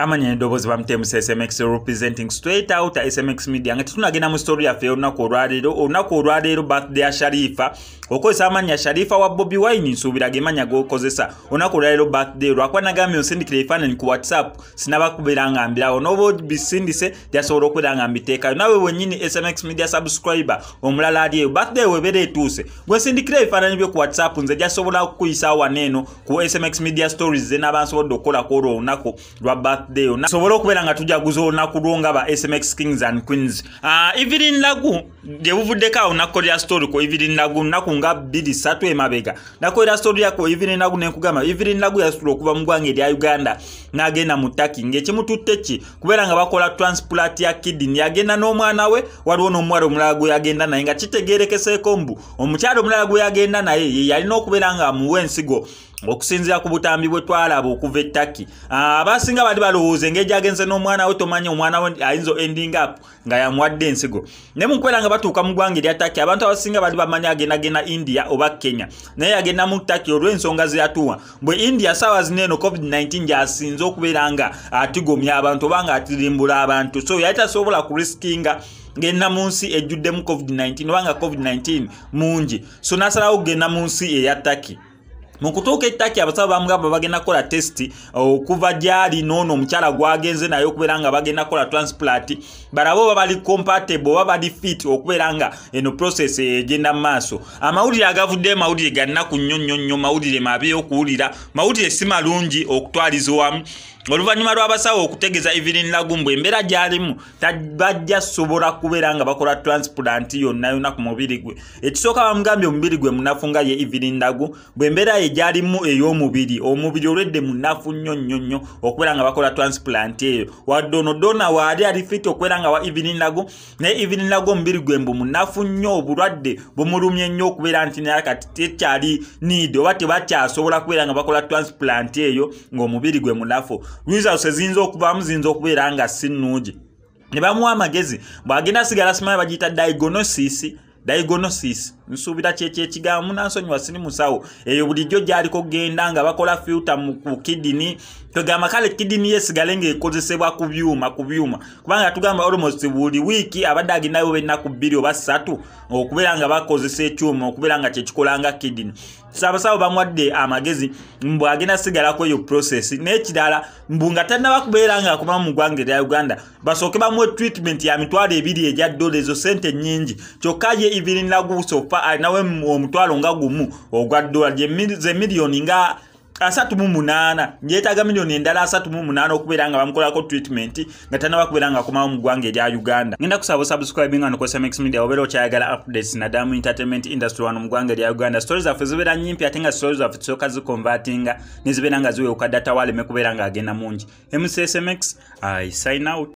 amanya nedoboozi bamutemusa smx representing straight out smx media nga tetunagenda mu story yaffe olunaku olwaleero olunaku olwaleero bathday sharifa okozesa amanya sharifa wa bobi wine nsuubira gemanya gokozesa olunaku olwaleero bathday olwakuba nagambye onsindikira ebifaananyi ku whatsapp sinaba kubeera nga mbirawo noba bisindise gyasobola okubeera nga mbiteekayo nawe bwennyini smx media subscribe omulala ali eyo bathday webeera etuuse gwensindikira ebifaananyi byo ku whatsapp nze gyasobola okukuyisaawo waneeno ku smx media stories zenaaba nsobodde okukolako olwo olunaku lwa bathday birthday osobole okubeera nga tujaguza olunaku lwo nga ba smx kings and queens ah, evelin lagu gye buvuddeko awo nakkolera story ku evelin lagu nnaku nga 23 emabega nakolera story yako evelin lagu nenkugamba evelin lagu yasitula okuva mu ggwanga erya uganda n'agenda mu taki ng'ekimututte ki kubeera nga bakola transplat ya kidin yagenda n'omwana we waliwo n'omuwala omulala gwe yagenda naye nga kitegeerekeseeko mbu omukyala omulala gwe yagenda naye ye yalina okubeera ng'amuwa ensigo okusinziira ku butambi bwe twalaba okuva ettaki ah, abasinga baali balowooza engeri agenze n'omwana we tomanyi omwana we ayinza endingup nga yamuwadde ensigo naye mu nkwera nga batuuka mu ggwanga erya taki abantu abasinga baali bamanyi agendagenda india oba kenya naye yagenda mu taki olw'ensonga zeyatuwa bwe india saawa zina eno covid-19 gyasinze okubeera nga atigomya abantu oba nga atirimbula abantu so yali tasobola ku risikinga genda mu nsi ejjuddemu covid-19 oba nga covid-19 mungi so nasalawo kugenda mu nsi eya taki mukutuuka ekitaki abasabo bamugamba bagenda kukola testi eh, okuva gyali noono omukyala gwagenze naye okubeera nga bagenda kukola transplat balabe oba bali compatable oba bali fit okubeera nga eno process egenda mu maaso amawulire agavuddeyo mawulire ganaku nnyo nnyo nnyo mawulire mabe okuwulira mawulire si malungi okutwalizawamu oluvannyuma lw'abasawo okutegeeza evirin lagumbwe embeera gy'alimu bajja sobola kubeera nga bakola transplant yonna yonna ku mubiri gwe ekisooka bamugambye omubiri gwe munafu nga ye evirin lagu bwe mbeera ye gy'alimu ey'omubiri omubiri olwedde munafu nnyo nnyo nnyo okubeera nga bakola transplant eyo wadde ono dona waali alifiti okubeera nga wa evirin lagu naye evirin lagu omubiri gwe mbu munafu nnyo obulwadde bumulumye nnyo okubeera nti naye kati tekyali niide oba tebakyasobola kubeera nga bakola transplant eyo ng'omubiri gwe munafu luisa se ziyinza okuvaamu ziyinza okubeera nga si nnungi ne bamuwa amagezi bw'agenda asigala simanyi bagiyita diagonosis diagonosis nsuubira kyekyo ekigambo munansonyiwa siri musawo eyo bulijjo gyaliko genda nga bakola filta ku kidini twegamba kale kidini yesigale ngaekozesebwa ku byuma ku byuma kubanga tugamba almost buli wiiki abadde agendayo benaku bbiri oba ssatu okubeera nga bakozesa ekyuma okubeera nga kyekikolanga kidini sabasawo bamwadde amagezi mbwagenda sigalako eyo process n'ekirala mbu nga talinabakubeera nga akoma mu ggwanga erya uganda basooke bamuwe treatment ya mitwalo ebiri egya dola ezo sente nyingi kyokka ye evening lagusofa nawe omutwalo nga gumu ogwa dola ze miliyoni nga 38 yetaaga miliyoni endala 38 okubeera nga bamukolako treatment nga tanabakubeera nga akomawo mu ggwanga erya uganda ngenda kusaba osubscribe nga nokozesa max media obeera okyayagala updates nadamu entertainment industry wano mu ggwanga erya uganda stori zaffe zibeera nyimpi ate nga stori zaffe tusooka zikonvatinga nezibeera nga ziweuka data waleme kubeera nga agenda mungi mcsmx i sign out